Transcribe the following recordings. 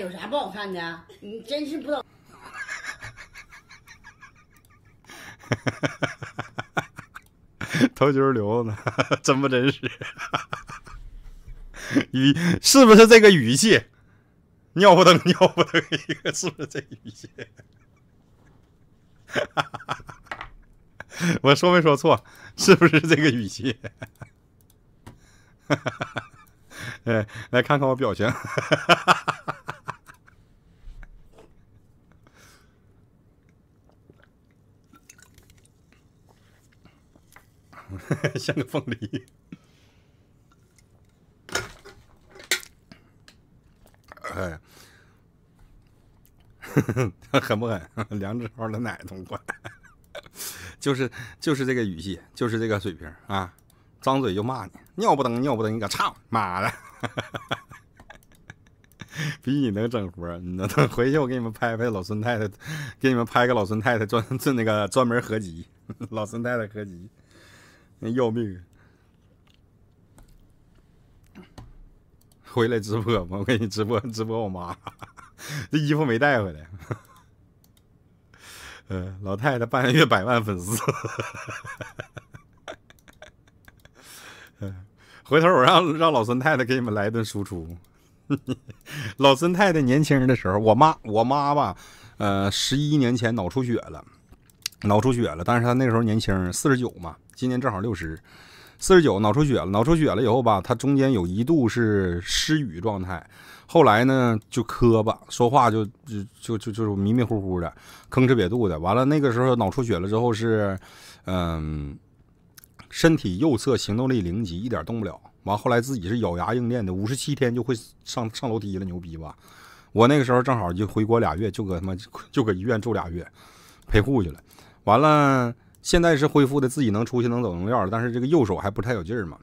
有啥不好看的？你真是不知道，哈哈哈哈哈哈！头球留着呢，真不真实？语是不是这个语气？尿不登 尿不登，是不是这语气？哈哈哈哈！我说没说错？是不是这个语气？哈哈哈哈！哎，来看看我表情。哈哈哈哈！像个凤梨，哎，狠 不狠？梁志超的奶同管，就是就是这个语气，就是这个水平啊！张嘴就骂你，尿不登尿不登，你个操妈的！比你能整活，能等回去我给你们拍拍老孙太太，给你们拍个老孙太太专专 那个专门合集，老孙太太合集。要命！回来直播吗？我给你直播直播我妈，这衣服没带回来。呃，老太太半个月百万粉丝。回头我让让老孙太太给你们来一顿输出。老孙太太年轻的时候，我妈我妈吧，呃，十一年前脑出血了。脑出血了，但是他那时候年轻，四十九嘛，今年正好六十，四十九脑出血了。脑出血了以后吧，他中间有一度是失语状态，后来呢就磕巴，说话就就就就就迷迷糊糊的，吭哧瘪肚的。完了那个时候脑出血了之后是，嗯，身体右侧行动力零级，一点动不了。完后来自己是咬牙硬练的，五十七天就会上上楼梯了，牛逼吧？我那个时候正好就回国俩月，就搁他妈就搁医院住俩月，陪护去了。完了，现在是恢复的，自己能出去，能走，能蹽。但是这个右手还不太有劲儿嘛。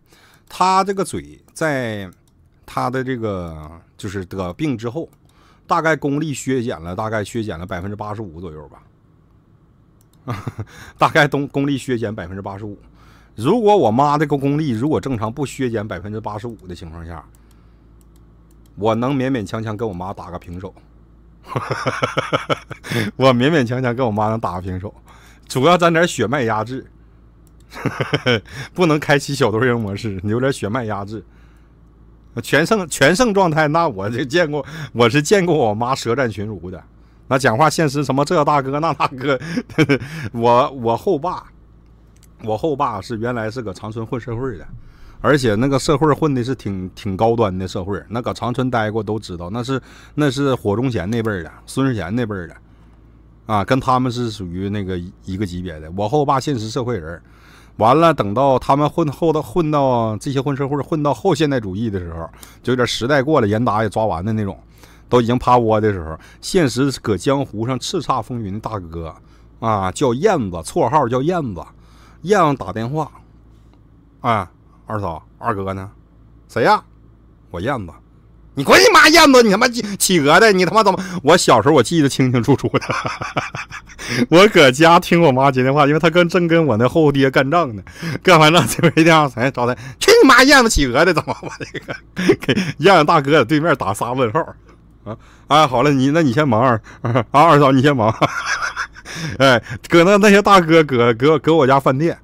他这个嘴，在他的这个就是得病之后，大概功力削减了，大概削减了百分之八十五左右吧。大概功功力削减百分之八十五。如果我妈这个功力如果正常不削减百分之八十五的情况下，我能勉勉强强跟我妈打个平手。我勉勉强强跟我妈能打个平手。主要沾点血脉压制，不能开启小多人模式。有点血脉压制，全胜全胜状态，那我就见过，我是见过我妈舌战群儒的。那讲话现实什么这大哥那大哥，我我后爸，我后爸是原来是搁长春混社会的，而且那个社会混的是挺挺高端的社会。那搁长春待过都知道，那是那是火中贤那辈儿的，孙世贤那辈儿的。啊，跟他们是属于那个一个级别的。我和我爸现实社会人完了等到他们混后的混到这些混社会、混到后现代主义的时候，就有点时代过了，严打也抓完的那种，都已经趴窝的时候，现实搁江湖上叱咤风云的大哥啊，叫燕子，绰号叫燕子，燕子打电话，啊，二嫂，二哥呢？谁呀？我燕子。你滚你妈燕子，你他妈企鹅的，你他妈怎么？我小时候我记得清清楚楚的。我搁家听我妈接电话，因为她跟正跟我那后爹干仗呢。干完仗这回电话才找的，去你妈燕子企鹅的，怎么我这个给燕子大哥在对面打仨问号？啊，哎，好了，你那你先忙二啊，二嫂你先忙。哎，搁那那些大哥搁搁搁我家饭店。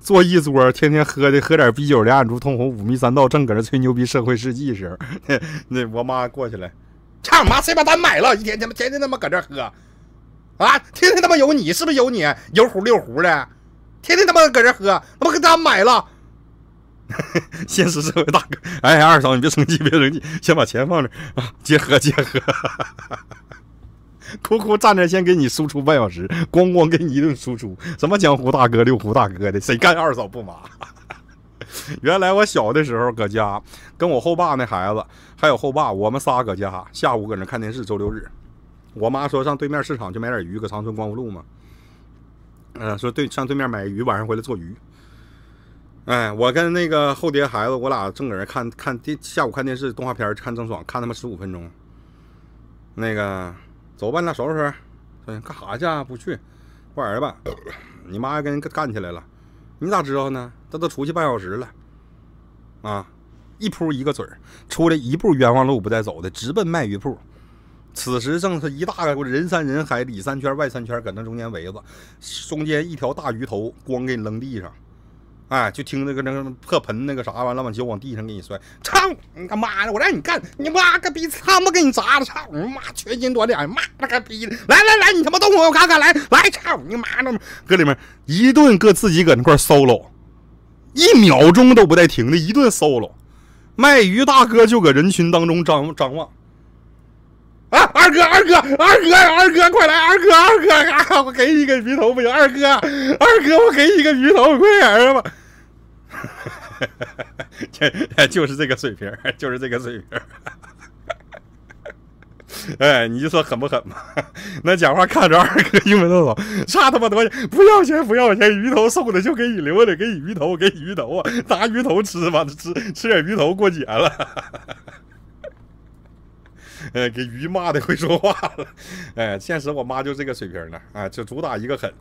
坐一桌，天天喝的，喝点啤酒，暗珠通红，五迷三道，正搁那吹牛逼社会世纪时，那我妈过去了，操妈谁把咱买了？一天他妈天天他妈搁这喝，啊，天天他妈有你，是不是有你？有壶六壶的，天天他妈搁这喝，他妈给咱买了？现实社会大哥，哎，二嫂你别生气，别生气，先把钱放这啊，接喝接喝。哭哭，站着先给你输出半小时，咣咣给你一顿输出，什么江湖大哥、六湖大哥的，谁干二嫂不麻？原来我小的时候搁家，跟我后爸那孩子，还有后爸，我们仨搁家，下午搁那看电视，周六日，我妈说上对面市场去买点鱼，搁长春光复路嘛。嗯，说对，上对面买鱼，晚上回来做鱼。哎，我跟那个后爹孩子，我俩正搁那看看电，下午看电视动画片，看郑爽，看他妈十五分钟，那个。走吧，你俩收拾。干啥去？啊？不去，玩了吧。你妈跟人干起来了，你咋知道呢？这都出去半小时了，啊！一扑一个准儿，出来一步冤枉路不带走的，直奔卖鱼铺。此时正是一大个人山人海，里三圈外三圈搁那中间围着，中间一条大鱼头光给扔地上。哎，就听那个那个破盆那个啥完了往就往地上给你摔，操！你他妈的，我让你干，你妈个逼，他妈给你砸了，操！你妈，缺心短脸，妈了个逼！的，来来来，你他妈动我，我看看来来，操你妈那么，搁里面一顿搁自己搁那块 solo，一秒钟都不带停的，一顿 solo，卖鱼大哥就搁人群当中张张望。啊，二哥，二哥，二哥，二哥，快来！二哥，二哥，我给你个鱼头不行？二哥，二哥，我给你个鱼头，快点吧！哈，就是这个水平，就是这个水平。哎，你就说狠不狠吧？那讲话看着二哥英文都懂，差他妈多钱？不要钱，不要钱，鱼头送的就给你留着，给鱼头，给鱼头啊，拿鱼头吃吧，吃吃点鱼头过节了。呃，给鱼骂的会说话了，哎，现实我妈就这个水平的啊，就主打一个狠。